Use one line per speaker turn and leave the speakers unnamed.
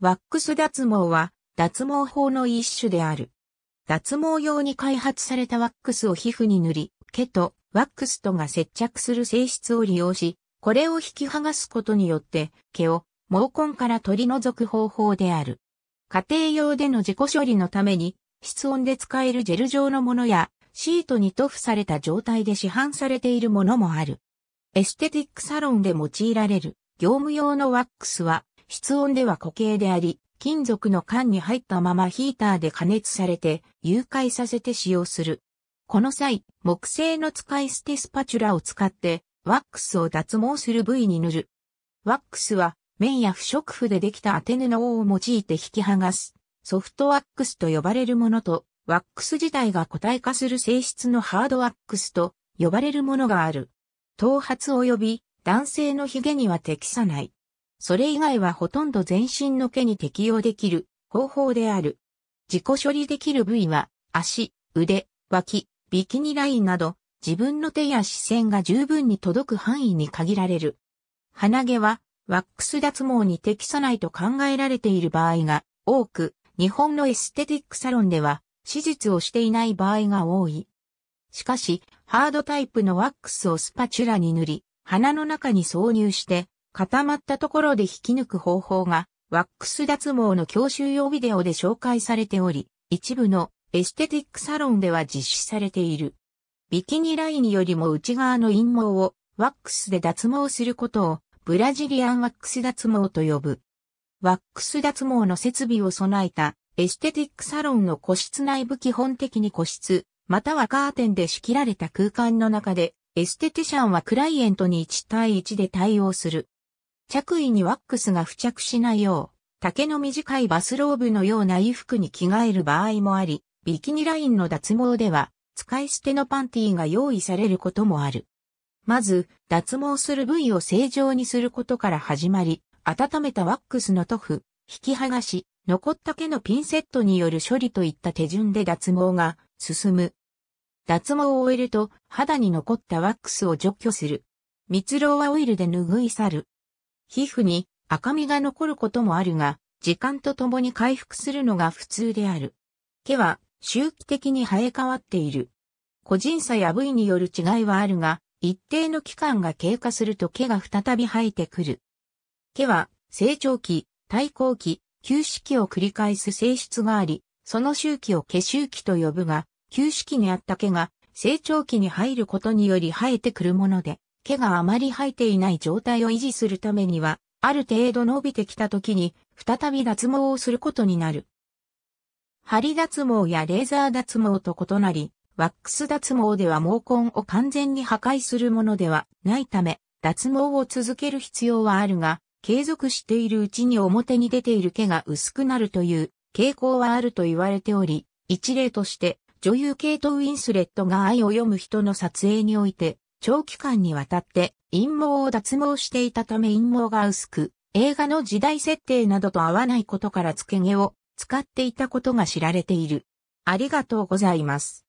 ワックス脱毛は脱毛法の一種である。脱毛用に開発されたワックスを皮膚に塗り、毛とワックスとが接着する性質を利用し、これを引き剥がすことによって毛を毛根から取り除く方法である。家庭用での自己処理のために室温で使えるジェル状のものやシートに塗布された状態で市販されているものもある。エステティックサロンで用いられる業務用のワックスは室温では固形であり、金属の缶に入ったままヒーターで加熱されて、融解させて使用する。この際、木製の使い捨てスパチュラを使って、ワックスを脱毛する部位に塗る。ワックスは、綿や不織布でできた当て布を用いて引き剥がす、ソフトワックスと呼ばれるものと、ワックス自体が固体化する性質のハードワックスと呼ばれるものがある。頭髪及び男性の髭には適さない。それ以外はほとんど全身の毛に適用できる方法である。自己処理できる部位は、足、腕、脇、ビキニラインなど、自分の手や視線が十分に届く範囲に限られる。鼻毛は、ワックス脱毛に適さないと考えられている場合が多く、日本のエステティックサロンでは、手術をしていない場合が多い。しかし、ハードタイプのワックスをスパチュラに塗り、鼻の中に挿入して、固まったところで引き抜く方法が、ワックス脱毛の教習用ビデオで紹介されており、一部のエステティックサロンでは実施されている。ビキニラインよりも内側の陰毛をワックスで脱毛することをブラジリアンワックス脱毛と呼ぶ。ワックス脱毛の設備を備えたエステティックサロンの個室内部基本的に個室、またはカーテンで仕切られた空間の中でエステティシャンはクライエントに1対1で対応する。着衣にワックスが付着しないよう、丈の短いバスローブのような衣服に着替える場合もあり、ビキニラインの脱毛では、使い捨てのパンティが用意されることもある。まず、脱毛する部位を正常にすることから始まり、温めたワックスの塗布、引き剥がし、残った毛のピンセットによる処理といった手順で脱毛が進む。脱毛を終えると肌に残ったワックスを除去する。蜜蝋はオイルで拭い去る。皮膚に赤みが残ることもあるが、時間とともに回復するのが普通である。毛は周期的に生え変わっている。個人差や部位による違いはあるが、一定の期間が経過すると毛が再び生えてくる。毛は成長期、対抗期、休止期を繰り返す性質があり、その周期を毛周期と呼ぶが、休止期にあった毛が成長期に入ることにより生えてくるもので、毛があまり生えていない状態を維持するためには、ある程度伸びてきた時に、再び脱毛をすることになる。針脱毛やレーザー脱毛と異なり、ワックス脱毛では毛根を完全に破壊するものではないため、脱毛を続ける必要はあるが、継続しているうちに表に出ている毛が薄くなるという傾向はあると言われており、一例として女優ケイト・ウィンスレットが愛を読む人の撮影において長期間にわたって陰謀を脱毛していたため陰謀が薄く、映画の時代設定などと合わないことから付け毛を使っていたことが知られている。ありがとうございます。